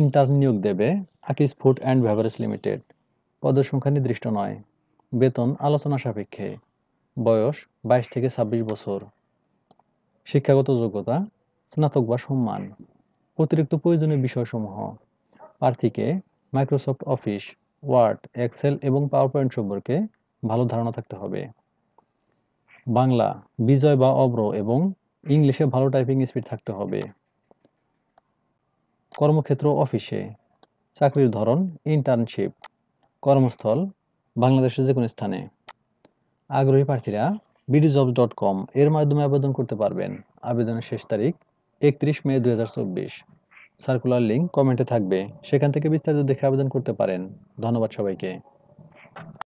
inter নিয়োগ দেবে আকিস ফুড অ্যান্ড ভেভারেজ লিমিটেড পদসংখ্যা সংখ্যা নির্দিষ্ট নয় বেতন আলোচনা সাপেক্ষে বয়স বাইশ থেকে ছাব্বিশ বছর শিক্ষাগত যোগ্যতা স্নাতক বা সম্মান অতিরিক্ত প্রয়োজনীয় বিষয়সমূহ প্রার্থীকে মাইক্রোসফট অফিস ওয়ার্ড এক্সেল এবং পাওয়ার পয়েন্ট সম্পর্কে ভালো ধারণা থাকতে হবে বাংলা বিজয় বা অব্র এবং ইংলিশে ভালো টাইপিং স্পিড থাকতে হবে কর্মক্ষেত্র অফিসে চাকরির ধরন ইন্টার্নশিপ কর্মস্থল বাংলাদেশের যে কোনো স্থানে আগ্রহী প্রার্থীরা জব ডট কম এর মাধ্যমে আবেদন করতে পারবেন আবেদনের শেষ তারিখ একত্রিশ মে দু সার্কুলার লিঙ্ক কমেন্টে থাকবে সেখান থেকে বিস্তারিত দেখে আবেদন করতে পারেন ধন্যবাদ সবাইকে